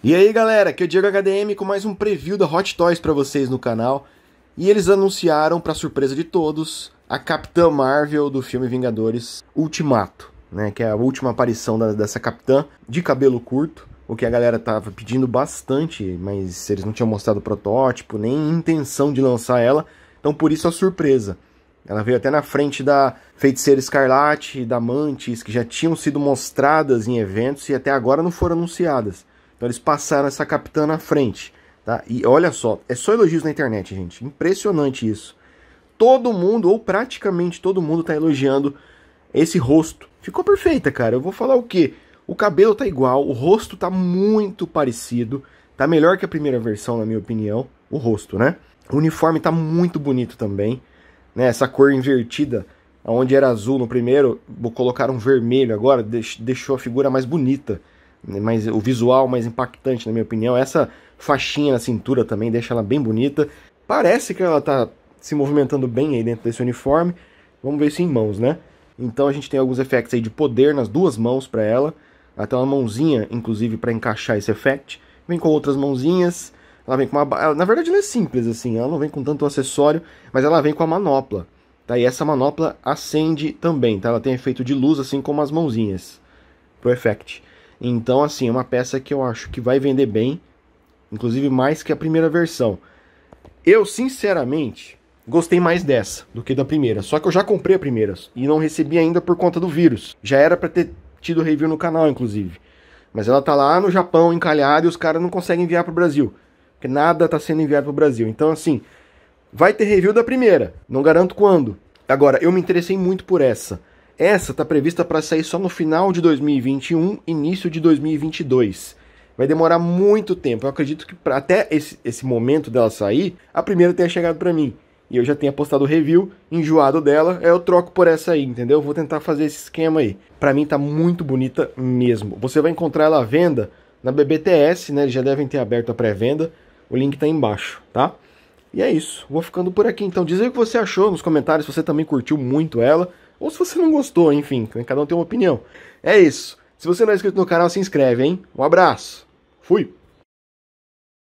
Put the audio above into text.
E aí galera, aqui é o Diego HDM com mais um preview da Hot Toys para vocês no canal. E eles anunciaram, para surpresa de todos, a Capitã Marvel do filme Vingadores Ultimato, né? Que é a última aparição da, dessa capitã de cabelo curto, o que a galera tava pedindo bastante, mas eles não tinham mostrado o protótipo, nem intenção de lançar ela. Então por isso a surpresa. Ela veio até na frente da Feiticeira Escarlate, da Mantis, que já tinham sido mostradas em eventos e até agora não foram anunciadas. Então eles passaram essa capitã na frente. Tá? E olha só, é só elogios na internet, gente. Impressionante isso. Todo mundo, ou praticamente todo mundo, tá elogiando esse rosto. Ficou perfeita, cara. Eu vou falar o quê? O cabelo tá igual, o rosto tá muito parecido. Tá melhor que a primeira versão, na minha opinião. O rosto, né? O uniforme tá muito bonito também. Né? Essa cor invertida, onde era azul no primeiro, vou colocar um vermelho agora, deixou a figura mais bonita. Né, mais, o visual mais impactante, na minha opinião. Essa faixinha na cintura também deixa ela bem bonita. Parece que ela tá se movimentando bem aí dentro desse uniforme. Vamos ver isso em mãos, né? Então a gente tem alguns efeitos aí de poder nas duas mãos para ela. Até uma mãozinha, inclusive, para encaixar esse efeito. Vem com outras mãozinhas. Ela vem com uma. Na verdade, ela é simples, assim. Ela não vem com tanto acessório, mas ela vem com a manopla. Tá? E essa manopla acende também, tá? Ela tem efeito de luz, assim como as mãozinhas. Pro effect. Então, assim, é uma peça que eu acho que vai vender bem, inclusive mais que a primeira versão. Eu, sinceramente, gostei mais dessa do que da primeira, só que eu já comprei a primeira e não recebi ainda por conta do vírus. Já era para ter tido review no canal, inclusive. Mas ela tá lá no Japão encalhada e os caras não conseguem enviar pro Brasil, porque nada tá sendo enviado pro Brasil. Então, assim, vai ter review da primeira, não garanto quando. Agora, eu me interessei muito por essa. Essa está prevista para sair só no final de 2021, início de 2022. Vai demorar muito tempo. Eu acredito que até esse, esse momento dela sair, a primeira tenha chegado para mim. E eu já tenha postado o review, enjoado dela, eu troco por essa aí, entendeu? Vou tentar fazer esse esquema aí. Para mim tá muito bonita mesmo. Você vai encontrar ela à venda na BBTS, né? Eles já devem ter aberto a pré-venda. O link tá embaixo, tá? E é isso. Vou ficando por aqui. Então diz aí o que você achou nos comentários, se você também curtiu muito ela. Ou se você não gostou, enfim, né, cada um tem uma opinião. É isso. Se você não é inscrito no canal, se inscreve, hein? Um abraço. Fui.